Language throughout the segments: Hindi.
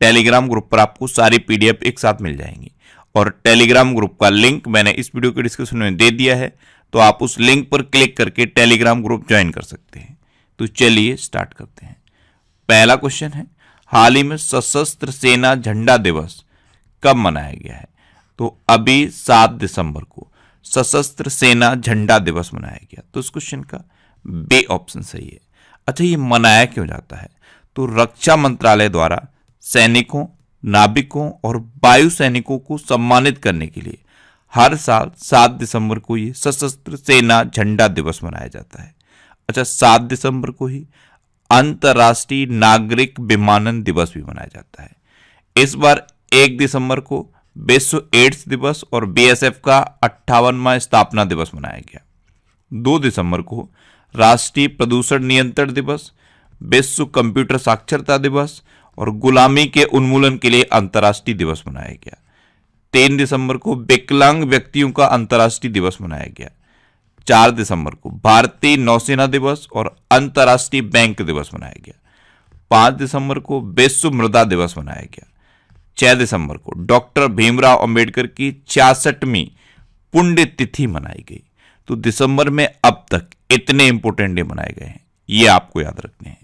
टेलीग्राम ग्रुप पर आपको सारी पीडीएफ एक साथ मिल जाएंगी और टेलीग्राम ग्रुप का लिंक मैंने इस वीडियो के डिस्क्रिप्शन में दे दिया है तो आप उस लिंक पर क्लिक करके टेलीग्राम ग्रुप ज्वाइन कर सकते हैं तो चलिए स्टार्ट करते हैं पहला क्वेश्चन है हाल ही में सशस्त्र सेना झंडा दिवस कब मनाया गया है तो अभी सात दिसंबर को सशस्त्र सेना झंडा दिवस मनाया गया तो इस क्वेश्चन का बे ऑप्शन सही है अच्छा ये मनाया क्यों जाता है तो रक्षा मंत्रालय द्वारा सैनिकों नाविकों और वायु सैनिकों को सम्मानित करने के लिए हर साल सात दिसंबर को ये सशस्त्र सेना झंडा दिवस मनाया जाता है अच्छा सात दिसंबर को ही अंतर्राष्ट्रीय नागरिक विमानन दिवस भी मनाया जाता है इस बार एक दिसंबर को विश्व एड्स दिवस और बीएसएफ का अट्ठावनवा स्थापना दिवस मनाया गया दो दिसंबर को राष्ट्रीय प्रदूषण नियंत्रण दिवस विश्व कंप्यूटर साक्षरता दिवस और गुलामी के उन्मूलन के लिए अंतर्राष्ट्रीय दिवस मनाया गया तीन दिसंबर को विकलांग व्यक्तियों का अंतर्राष्ट्रीय दिवस मनाया गया चार दिसंबर को भारतीय नौसेना दिवस और अंतर्राष्ट्रीय बैंक दिवस मनाया गया पांच दिसंबर को विश्व मृदा दिवस मनाया गया छह दिसंबर को डॉक्टर भीमराव अंबेडकर की छियासठवीं पुण्य तिथि मनाई गई तो दिसंबर में अब तक इतने इंपोर्टेंट डे मनाए गए हैं ये आपको याद रखने हैं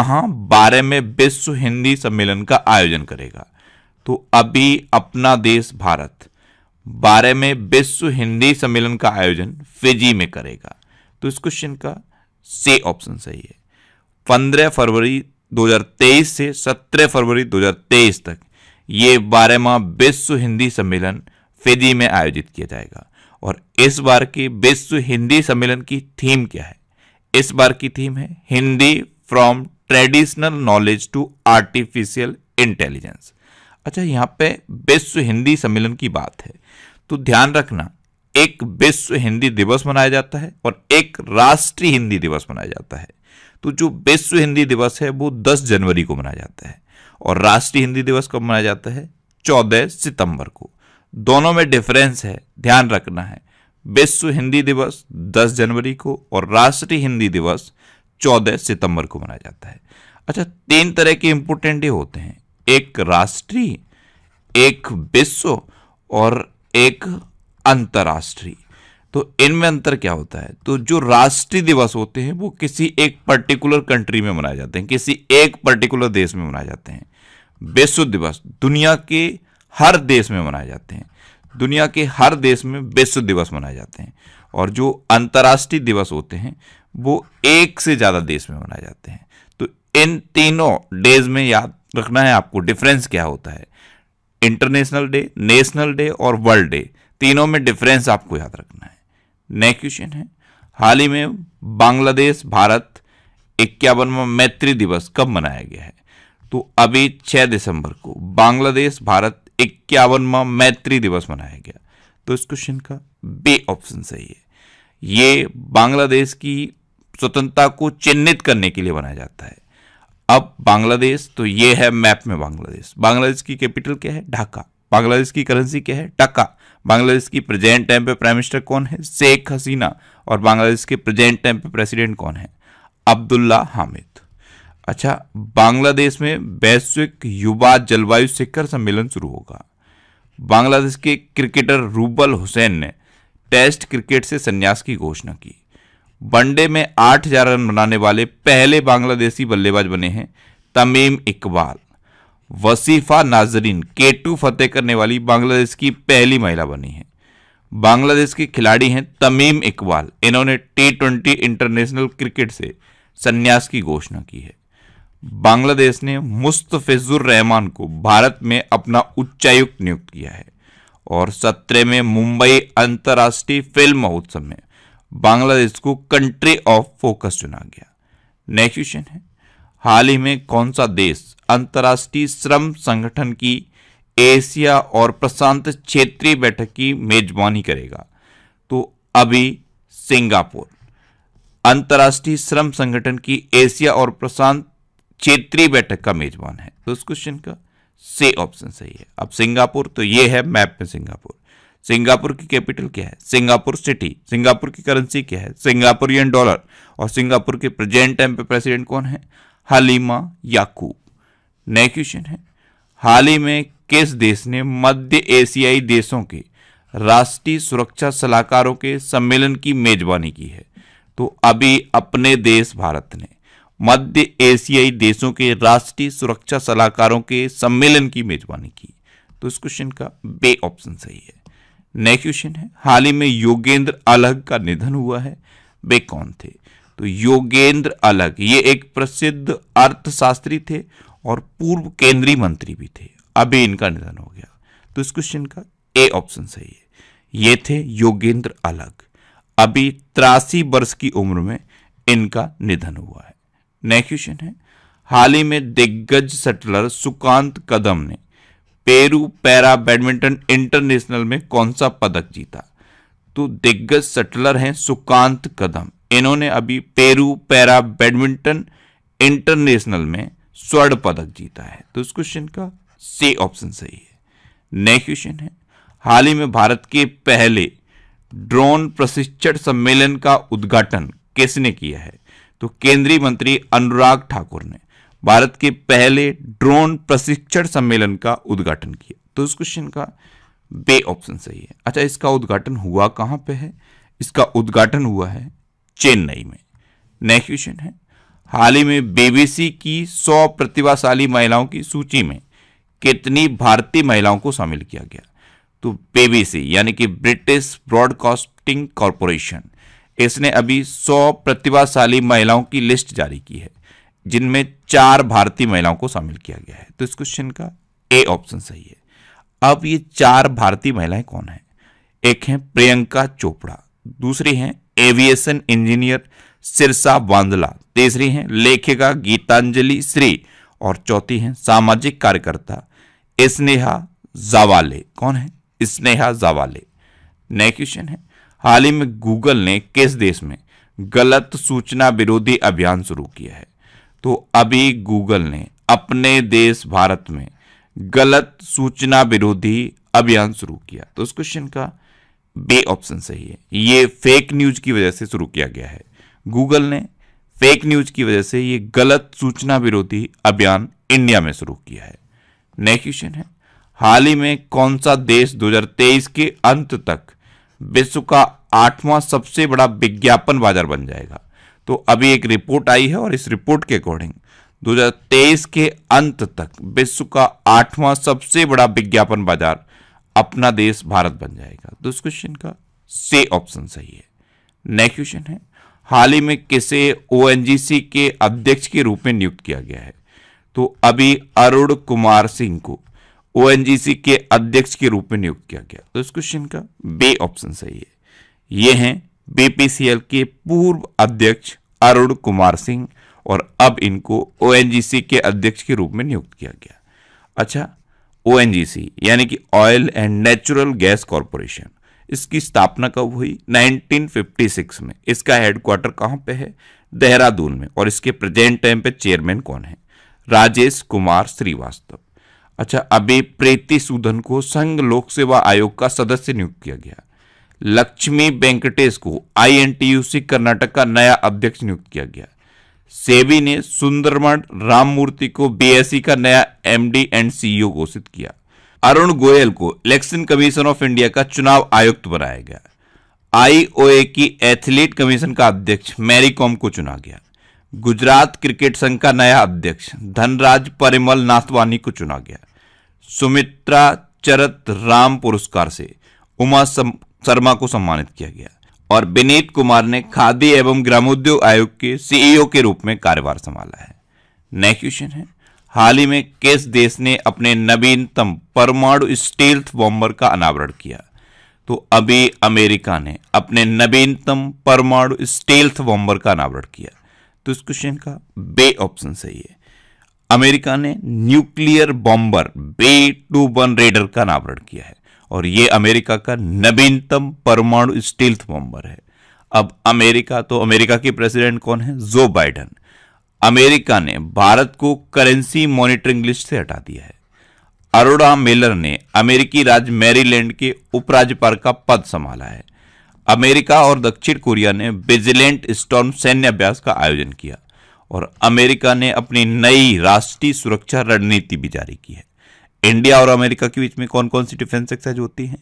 बारे में विश्व हिंदी सम्मेलन का आयोजन करेगा तो अभी अपना देश भारत में विश्व हिंदी सम्मेलन का आयोजन फिजी में करेगा तो इस क्वेश्चन का से ऑप्शन सही है 15 फरवरी 2023 से 17 फरवरी 2023 तक ये बारहवा विश्व हिंदी सम्मेलन फिजी में आयोजित किया जाएगा और इस बार के विश्व हिंदी सम्मेलन की थीम क्या है इस बार की थीम है Hindi from traditional knowledge to artificial intelligence अच्छा यहाँ पे विश्व हिंदी सम्मेलन की बात है तो ध्यान रखना एक विश्व हिंदी दिवस मनाया जाता है और एक राष्ट्रीय हिंदी दिवस मनाया जाता है तो जो विश्व हिंदी दिवस है वो 10 जनवरी को मनाया जाता है और राष्ट्रीय हिंदी दिवस कब मनाया जाता है 14 सितंबर को दोनों में डिफरेंस है ध्यान रखना है विश्व हिंदी दिवस 10 जनवरी को और राष्ट्रीय हिंदी दिवस चौदह सितंबर को मनाया जाता है अच्छा तीन तरह के इंपोर्टेंट डे होते हैं एक राष्ट्रीय एक विश्व और एक अंतर्राष्ट्रीय तो इनमें अंतर क्या होता है तो जो राष्ट्रीय दिवस होते हैं वो किसी एक पर्टिकुलर कंट्री में मनाए जाते हैं किसी एक पर्टिकुलर देश में मनाए जाते हैं विश्व दिवस दुनिया के हर देश में मनाए जाते हैं दुनिया के हर देश में विश्व दिवस मनाए जाते हैं और जो अंतर्राष्ट्रीय दिवस होते हैं वो एक से ज़्यादा देश में मनाए जाते हैं तो इन तीनों डेज में याद रखना है आपको डिफरेंस क्या होता है इंटरनेशनल डे नेशनल डे और वर्ल्ड डे तीनों में डिफरेंस आपको याद रखना है नेक्स्ट क्वेश्चन है हाल ही में बांग्लादेश भारत इक्यावनवा मैत्री दिवस कब मनाया गया है तो अभी 6 दिसंबर को बांग्लादेश भारत इक्यावनवा मैत्री दिवस मनाया गया तो इस क्वेश्चन का बे ऑप्शन सही है ये बांग्लादेश की स्वतंत्रता को चिन्हित करने के लिए बनाया जाता है अब बांग्लादेश तो ये है मैप में बांग्लादेश बांग्लादेश की कैपिटल क्या है ढाका बांग्लादेश की करेंसी क्या है टका बांग्लादेश की प्रेजेंट टाइम पे प्राइम मिनिस्टर कौन है शेख हसीना और बांग्लादेश के प्रेजेंट टाइम पे प्रेसिडेंट कौन है अब्दुल्ला हामिद अच्छा बांग्लादेश में वैश्विक युवा जलवायु शिखर सम्मेलन शुरू होगा बांग्लादेश के क्रिकेटर रूबल हुसैन ने टेस्ट क्रिकेट से संन्यास की घोषणा की वनडे में आठ हजार रन बनाने वाले पहले बांग्लादेशी बल्लेबाज बने हैं तमीम इकबाल वसीफा नाजरीन केटू फतेह करने वाली बांग्लादेश की पहली महिला बनी है बांग्लादेश के खिलाड़ी हैं तमीम इकबाल इन्होंने टी ट्वेंटी इंटरनेशनल क्रिकेट से संन्यास की घोषणा की है बांग्लादेश ने मुस्तफिजुर रहमान को भारत में अपना उच्चायुक्त नियुक्त किया है और सत्रह में मुंबई अंतर्राष्ट्रीय फिल्म महोत्सव में बांग्लादेश को कंट्री ऑफ फोकस चुना गया नेक्स्ट क्वेश्चन है हाल ही में कौन सा देश अंतर्राष्ट्रीय श्रम संगठन की एशिया और प्रशांत क्षेत्रीय बैठक की मेजबानी करेगा तो अभी सिंगापुर अंतर्राष्ट्रीय श्रम संगठन की एशिया और प्रशांत क्षेत्रीय बैठक का मेजबान है तो इस क्वेश्चन का से ऑप्शन सही है अब सिंगापुर तो ये है मैप में सिंगापुर सिंगापुर की कैपिटल क्या है सिंगापुर सिटी सिंगापुर की करेंसी क्या है सिंगापुरियन डॉलर और सिंगापुर के प्रेजेंट टाइम पे प्रेसिडेंट कौन है हलीमा याकूब नेक्स्ट क्वेश्चन है हाल ही में किस देश ने मध्य एशियाई देशों के राष्ट्रीय सुरक्षा सलाहकारों के सम्मेलन की मेजबानी की है तो अभी अपने देश भारत ने मध्य एशियाई देशों के राष्ट्रीय सुरक्षा सलाहकारों के सम्मेलन की मेजबानी की तो इस क्वेश्चन का बे ऑप्शन सही है नए क्वेश्चन है हाल ही में योगेंद्र अलग का निधन हुआ है वे कौन थे तो योगेंद्र अलग ये एक प्रसिद्ध अर्थशास्त्री थे और पूर्व केंद्रीय मंत्री भी थे अभी इनका निधन हो गया तो इस क्वेश्चन का ए ऑप्शन सही है ये थे योगेंद्र अलग अभी तिरासी वर्ष की उम्र में इनका निधन हुआ है नेक्स्ट क्वेश्चन है हाल ही में दिग्गज सेटलर सुकांत कदम ने पेरू पैरा बैडमिंटन इंटरनेशनल में कौन सा पदक जीता तो दिग्गज सटलर हैं सुकांत कदम इन्होंने अभी पेरू पैरा बैडमिंटन इंटरनेशनल में स्वर्ण पदक जीता है तो इस क्वेश्चन का से ऑप्शन सही है नेक्स्ट क्वेश्चन है हाल ही में भारत के पहले ड्रोन प्रशिक्षण सम्मेलन का उद्घाटन किसने किया है तो केंद्रीय मंत्री अनुराग ठाकुर ने भारत के पहले ड्रोन प्रशिक्षण सम्मेलन का उद्घाटन किया तो इस क्वेश्चन का बे ऑप्शन सही है अच्छा इसका उद्घाटन हुआ कहां पे है इसका उद्घाटन हुआ है चेन्नई में नेक्स्ट क्वेश्चन है हाल ही में बीबीसी की 100 प्रतिभाशाली महिलाओं की सूची में कितनी भारतीय महिलाओं को शामिल किया गया तो बीबीसी यानी कि ब्रिटिश ब्रॉडकास्टिंग कॉरपोरेशन इसने अभी 100 प्रतिभाशाली महिलाओं की लिस्ट जारी की है जिनमें चार भारतीय महिलाओं को शामिल किया गया है तो इस क्वेश्चन का ए ऑप्शन सही है अब ये चार भारतीय महिलाएं कौन है एक है प्रियंका चोपड़ा दूसरी है एविएशन इंजीनियर सिरसा बांदला तीसरी है लेखिका गीतांजलि श्री और चौथी है सामाजिक कार्यकर्ता स्नेहा जावाले कौन है स्नेहा जावाले नेक्स्ट क्वेश्चन है हाल ही में गूगल ने किस देश में गलत सूचना विरोधी अभियान शुरू किया है तो अभी गूगल ने अपने देश भारत में गलत सूचना विरोधी अभियान शुरू किया तो उस क्वेश्चन का बे ऑप्शन सही है ये फेक न्यूज की वजह से शुरू किया गया है गूगल ने फेक न्यूज की वजह से ये गलत सूचना विरोधी अभियान इंडिया में शुरू किया है नेक्स्ट क्वेश्चन है हाल ही में कौन सा देश 2023 के अंत तक विश्व का आठवां सबसे बड़ा विज्ञापन बाजार बन जाएगा तो अभी एक रिपोर्ट आई है और इस रिपोर्ट के अकॉर्डिंग 2023 के अंत तक विश्व का आठवां सबसे बड़ा विज्ञापन बाजार अपना देश भारत बन जाएगा तो इस क्वेश्चन का से ऑप्शन सही है नेक्स्ट क्वेश्चन है हाल ही में किसे ओएनजीसी के अध्यक्ष के रूप में नियुक्त किया गया है तो अभी अरुण कुमार सिंह को ओएनजीसी के अध्यक्ष के रूप में नियुक्त किया गया तो इस क्वेश्चन का बे ऑप्शन सही है ये हैं बीपीसीएल के पूर्व अध्यक्ष अरुण कुमार सिंह और अब इनको ओएनजीसी के अध्यक्ष के रूप में नियुक्त किया गया अच्छा ओएनजीसी यानी कि oil and natural gas corporation इसकी स्थापना कब हुई 1956 में इसका हेडक्वार्टर कहाँ पे है देहरादून में और इसके प्रेजेंट टाइम पे चेयरमैन कौन है राजेश कुमार श्रीवास्तव अच्छा अभी प्रीति सूदन को संघ लोक सेवा आयोग का सदस्य नियुक्त किया गया लक्ष्मी वेंकटेश को आईएनटीयूसी कर्नाटक का नया अध्यक्ष नियुक्त किया गया सेबी ने सुंदरमण राममूर्ति को बीएसई का नया एमडी एंड सीईओ घोषित किया अरुण गोयल को इलेक्शन कमीशन ऑफ इंडिया का चुनाव आयुक्त बनाया गया आईओए की एथलीट कमीशन का अध्यक्ष मैरी कॉम को चुना गया गुजरात क्रिकेट संघ का नया अध्यक्ष धनराज परिमल नाथवानी को चुना गया सुमित्रा चरत राम पुरस्कार से उमा शर्मा को सम्मानित किया गया और विनीत कुमार ने खादी एवं ग्रामोद्योग आयोग के सीईओ e के रूप में कार्यभार संभाला है नेक्स्ट क्वेश्चन है हाल ही में किस देश ने अपने नवीनतम परमाणु स्टील्थ बॉम्बर का अनावरण किया तो अभी अमेरिका ने अपने नवीनतम परमाणु स्टेल्थ बॉम्बर का अनावरण किया तो इस क्वेश्चन का बे ऑप्शन सही है अमेरिका ने nuclear bomber B two one raider का अनावरण किया है और ये अमेरिका का नवीनतम परमाणु स्टील्थ बॉम्बर है अब अमेरिका तो अमेरिका के प्रेसिडेंट कौन है जो बाइडन अमेरिका ने भारत को करेंसी मॉनिटरिंग लिस्ट से हटा दिया है अरोड़ा मेलर ने अमेरिकी राज्य मैरीलैंड के उपराज्यपाल का पद संभाला है अमेरिका और दक्षिण कोरिया ने विजिलेंट स्टॉर्म सैन्य अभ्यास का आयोजन किया और अमेरिका ने अपनी नई राष्ट्रीय सुरक्षा रणनीति भी जारी की है इंडिया और अमेरिका के बीच में कौन कौन सी डिफेंस एक्सरसाइज होती हैं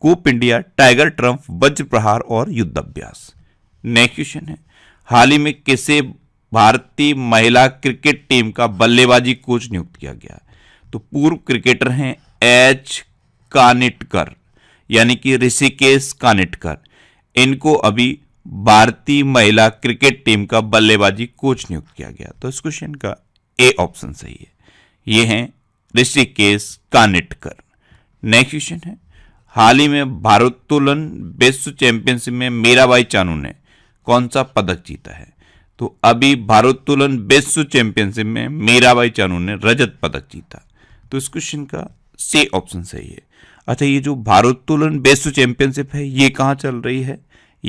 कूप इंडिया टाइगर ट्रंप वज्र प्रहार और युद्धाभ्यास नेक्स्ट क्वेश्चन है हाल ही में किसे भारतीय महिला क्रिकेट टीम का बल्लेबाजी कोच नियुक्त किया गया तो पूर्व क्रिकेटर हैं एच कानिटकर यानी कि ऋषिकेश कानिटकर इनको अभी भारतीय महिला क्रिकेट टीम का बल्लेबाजी कोच नियुक्त किया गया तो इस क्वेश्चन का ए ऑप्शन सही है ये हैं ऋषिकेश कानिटकर नेक्स्ट क्वेश्चन है हाल ही में भारोत्तोलन विश्व चैंपियनशिप में मीराबाई चानू ने कौन सा पदक जीता है तो अभी भारोत्तोलन विश्व चैंपियनशिप में मीराबाई चानू ने रजत पदक जीता तो इस क्वेश्चन का से ऑप्शन सही है अच्छा ये जो भारोत्तोलन विश्व चैंपियनशिप है ये कहाँ चल रही है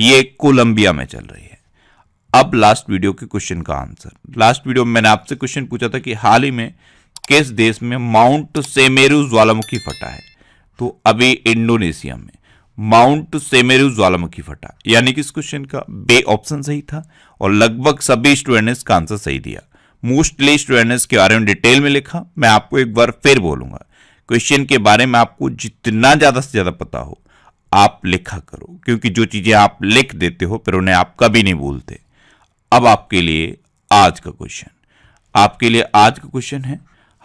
ये कोलंबिया में चल रही है अब लास्ट वीडियो के क्वेश्चन का आंसर लास्ट वीडियो में मैंने आपसे क्वेश्चन पूछा था कि हाल ही में किस देश में माउंट सेमेरू ज्वालामुखी फटा है तो अभी इंडोनेशिया में माउंट सेमेरू ज्वालामुखी फटा यानी कि इस क्वेश्चन का बे ऑप्शन सही था और लगभग सभी स्टूडेंट ने इसका आंसर सही दिया मोस्टली स्टूडेंट ने इसके बारे में डिटेल में लिखा मैं आपको एक बार फिर बोलूंगा क्वेश्चन के बारे में आपको जितना ज़्यादा से ज़्यादा पता हो आप लिखा करो क्योंकि जो चीज़ें आप लिख देते हो फिर उन्हें आप कभी नहीं भूलते अब आपके लिए आज का क्वेश्चन आपके लिए आज का क्वेश्चन है